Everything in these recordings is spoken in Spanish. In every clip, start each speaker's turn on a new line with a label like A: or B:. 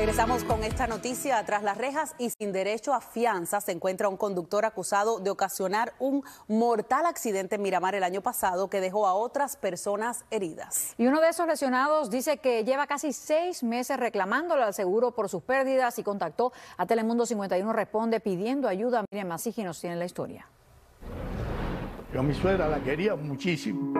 A: Regresamos con esta noticia. Tras las rejas y sin derecho a fianza se encuentra un conductor acusado de ocasionar un mortal accidente en Miramar el año pasado que dejó a otras personas heridas.
B: Y uno de esos lesionados dice que lleva casi seis meses reclamándole al seguro por sus pérdidas y contactó a Telemundo 51 Responde pidiendo ayuda. Miriam Masigi
A: nos tiene la historia.
C: Yo a mi suegra la quería muchísimo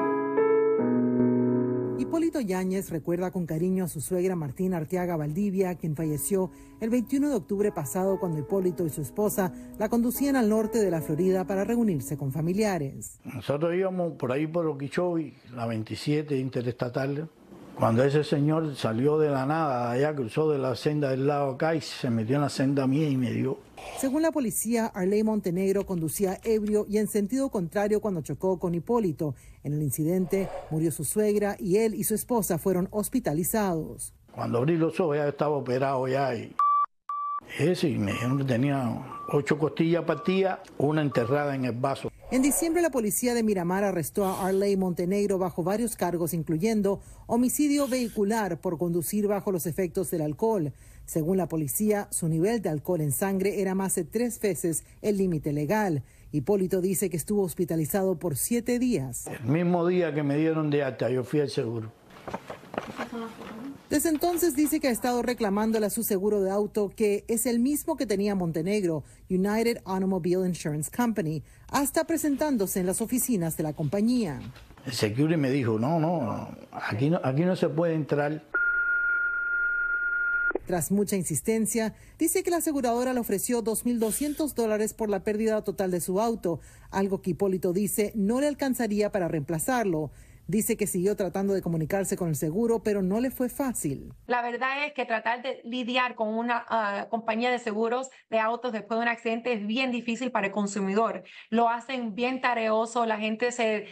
A: Hipólito Yáñez recuerda con cariño a su suegra Martín Arteaga Valdivia, quien falleció el 21 de octubre pasado cuando Hipólito y su esposa la conducían al norte de la Florida para reunirse con familiares.
C: Nosotros íbamos por ahí por y la 27 interestatal, cuando ese señor salió de la nada, allá cruzó de la senda del lado acá y se metió en la senda mía y me dio. Según la policía, Arley
A: Montenegro conducía ebrio y en sentido contrario cuando chocó con Hipólito. En el incidente
C: murió su suegra y él y su esposa fueron hospitalizados. Cuando abrí los ojos ya estaba operado ya y... Ese, tenía ocho costillas partidas, una enterrada en el vaso.
A: En diciembre, la policía de Miramar arrestó a Arley Montenegro bajo varios cargos, incluyendo homicidio vehicular por conducir bajo los efectos del alcohol. Según la policía, su nivel de alcohol en sangre era más de tres veces el límite legal. Hipólito dice que estuvo hospitalizado por siete días.
C: El mismo día que me dieron de alta, yo fui al seguro.
A: Desde entonces dice que ha estado reclamándole a su seguro de auto que es el mismo que tenía Montenegro, United Automobile Insurance Company, hasta presentándose en las oficinas de la compañía.
C: El security me dijo, no, no, aquí no, aquí no se puede entrar.
A: Tras mucha insistencia, dice que la aseguradora le ofreció 2.200 dólares por la pérdida total de su auto, algo que Hipólito dice no le alcanzaría para reemplazarlo. Dice que siguió tratando de comunicarse con el seguro, pero no le fue fácil.
B: La verdad es que tratar de lidiar con una ah, compañía de seguros de autos después de un accidente es bien difícil para el consumidor. Lo hacen bien tareoso, la gente se,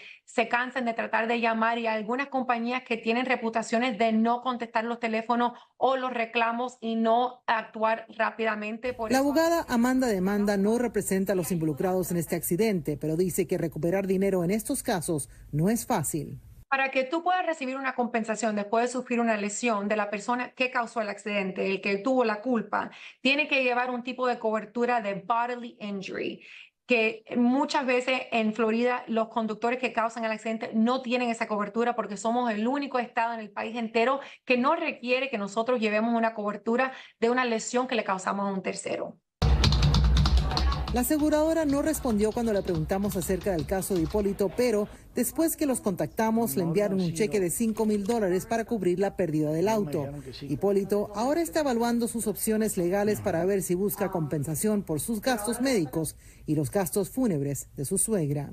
B: cansa de tratar de llamar y algunas compañías que tienen reputaciones de no contestar los teléfonos o los reclamos y no actuar rápidamente. Por la abogada
A: Amanda Demanda no representa a los involucrados en este accidente, pero dice que recuperar dinero en estos casos no es fácil.
B: Para que tú puedas recibir una compensación después de sufrir una lesión de la persona que causó el accidente, el que tuvo la culpa, tiene que llevar un tipo de cobertura de bodily injury que muchas veces en Florida los conductores que causan el accidente no tienen esa cobertura porque somos el único estado en el país entero que no requiere que nosotros llevemos una cobertura de una lesión que le causamos a un tercero.
A: La aseguradora no respondió cuando le preguntamos acerca del caso de Hipólito, pero después que los contactamos le enviaron un cheque de 5 mil dólares para cubrir la pérdida del auto. Hipólito ahora está evaluando sus opciones legales para ver si busca compensación por sus gastos médicos y los gastos fúnebres de su suegra.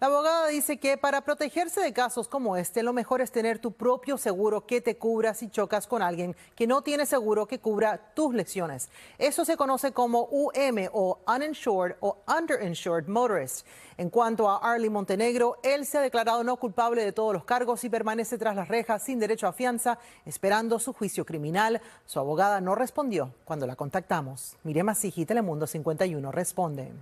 A: La abogada dice que para protegerse de casos como este, lo mejor es tener tu propio seguro que te cubra si chocas con alguien que no tiene seguro que cubra tus lesiones. Eso se conoce como UM o Uninsured o Underinsured Motorist. En cuanto a Arlie Montenegro, él se ha declarado no culpable de todos los cargos y permanece tras las rejas sin derecho a fianza, esperando su juicio criminal. Su abogada no respondió cuando la contactamos. Mirema Sigi, Telemundo 51, responde.